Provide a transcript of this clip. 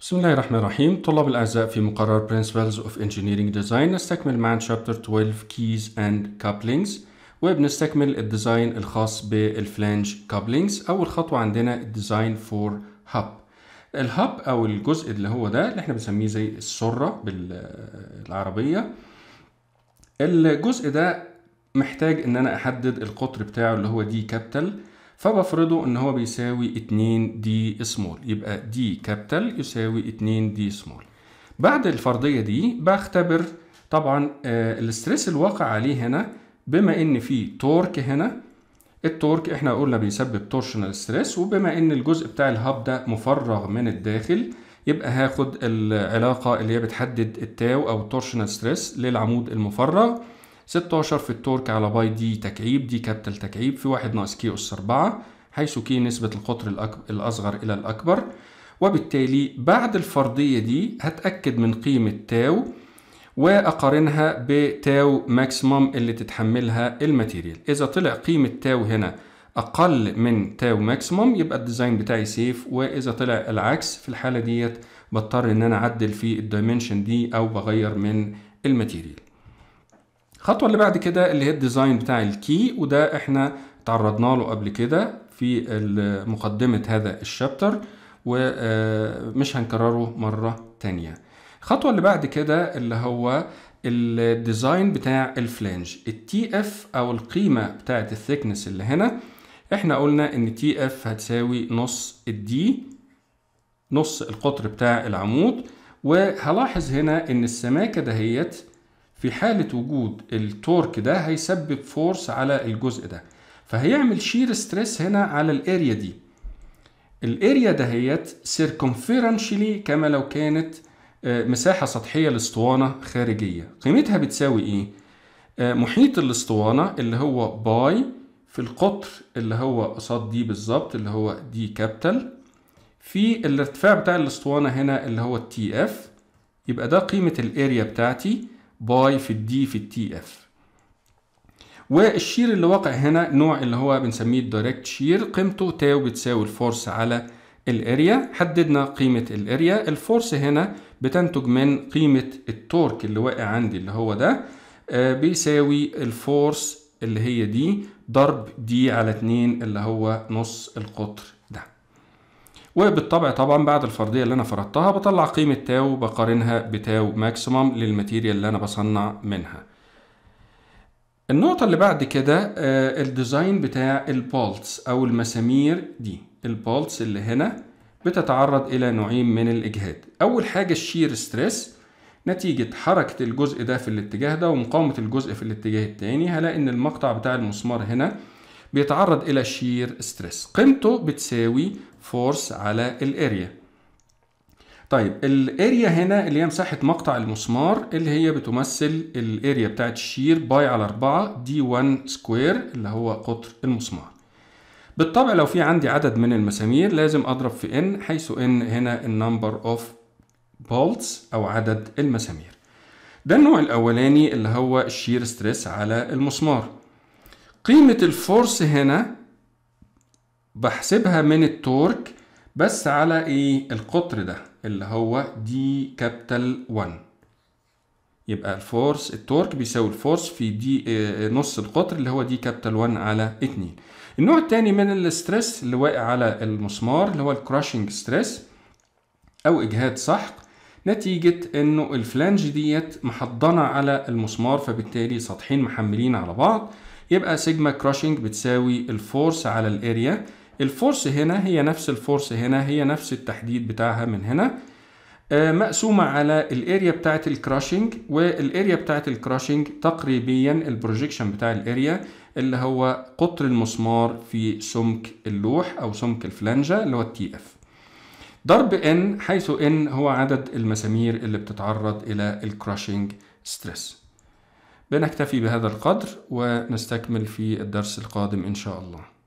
بسم الله الرحمن الرحيم طلاب الأعزاء في مقرر Principles of Engineering Design نستكمل معا Chapter 12 Keys and Couplings وبنستكمل الديزاين الخاص بالفلانج Couplings أول خطوة عندنا الديزاين for Hub الهب أو الجزء اللي هو ده اللي احنا بنسميه زي السرة بالعربية الجزء ده محتاج ان انا احدد القطر بتاعه اللي هو دي كابتل فبفرضه ان هو بيساوي 2 دي سمول يبقى دي كابيتال يساوي 2 دي سمول بعد الفرضيه دي بختبر طبعا آه، الاستريس الواقع عليه هنا بما ان في تورك هنا التورك احنا قلنا بيسبب تورشنال ستريس وبما ان الجزء بتاع الهب ده مفرغ من الداخل يبقى هاخد العلاقه اللي هي بتحدد التاو او التورشنال ستريس للعمود المفرغ 16 في التورك على باي دي تكعيب دي كابتل تكعيب في واحد ناقص كي أس 4 حيث كي نسبة القطر الأصغر إلى الأكبر وبالتالي بعد الفرضية دي هتأكد من قيمة تاو وأقارنها بتاو ماكسيمم اللي تتحملها الماتيريال إذا طلع قيمة تاو هنا أقل من تاو ماكسيمم يبقى الديزاين بتاعي سيف وإذا طلع العكس في الحالة ديت بضطر إن أنا أعدل في الدايمنشن دي أو بغير من الماتيريال الخطوه اللي بعد كده اللي هي الديزاين بتاع الكي وده احنا تعرضنا له قبل كده في مقدمه هذا الشابتر ومش آه، هنكرره مره تانية الخطوه اللي بعد كده اللي هو الديزاين بتاع الفلانج التي اف او القيمه بتاعه الثيكنس اللي هنا احنا قلنا ان تي اف هتساوي نص الدي نص القطر بتاع العمود وهلاحظ هنا ان السماكه دهيت في حالة وجود التورك ده هيسبب فورس على الجزء ده فهيعمل شير ستريس هنا على الاريا دي الاريا دهيت سيركمفيرنشلي كما لو كانت آه، مساحة سطحية لاسطوانة خارجية قيمتها بتساوي ايه؟ آه، محيط الاسطوانة اللي هو باي في القطر اللي هو قصاد دي بالظبط اللي هو دي كابيتال في الارتفاع بتاع الاسطوانة هنا اللي هو تي اف يبقى ده قيمة الاريا بتاعتي باي في الدي في التي اف والشير اللي واقع هنا نوع اللي هو بنسميه الدايركت شير قيمته تاو بتساوي الفورس على الاريا حددنا قيمة الاريا الفورس هنا بتنتج من قيمة التورك اللي واقع عندي اللي هو ده آه، بيساوي الفورس اللي هي دي ضرب دي على 2 اللي هو نص القطر وبالطبع طبعا بعد الفرضية اللي أنا فرضتها بطلع قيمة تاو بقارنها بتاو ماكسيمم للماتيريال اللي أنا بصنع منها النقطة اللي بعد كده آه، الديزاين بتاع البولتس أو المسامير دي البولتس اللي هنا بتتعرض إلى نوعين من الإجهاد أول حاجة الشير ستريس نتيجة حركة الجزء ده في الاتجاه ده ومقاومة الجزء في الاتجاه التاني هلاقي إن المقطع بتاع المسمار هنا بيتعرض إلى شير ستريس قيمته بتساوي فورس على الاريا طيب الاريا هنا اللي هي مساحة مقطع المسمار اللي هي بتمثل الاريا بتاعت الشير باي على 4 دي 1 سكوير اللي هو قطر المسمار بالطبع لو في عندي عدد من المسامير لازم اضرب في ان حيث ان هنا النمبر اوف بولتس او عدد المسامير ده النوع الاولاني اللي هو الشير ستريس على المسمار قيمة الفورس هنا بحسبها من التورك بس على ايه القطر ده اللي هو دي كابيتال 1 يبقى الفورس التورك بيساوي الفورس في دي آه، نص القطر اللي هو دي كابيتال 1 على 2 النوع الثاني من الاسترس اللي واقع على المسمار اللي هو الكراشنج ستريس او اجهاد سحق نتيجة انه الفلانج ديت محضنة على المسمار فبالتالي سطحين محملين على بعض يبقى سيجما كراشنج بتساوي الفورس على الاريا الفورس هنا هي نفس الفورس هنا هي نفس التحديد بتاعها من هنا آه، مقسومة على الاريا بتاعت الكراشنج والاريا بتاعت الكراشنج تقريبيا البروجيكشن بتاع الاريا اللي هو قطر المسمار في سمك اللوح او سمك الفلنجة اللي هو التي اف ضرب ان حيث ان هو عدد المسامير اللي بتتعرض الى الكراشنج ستريس بنكتفي بهذا القدر ونستكمل في الدرس القادم إن شاء الله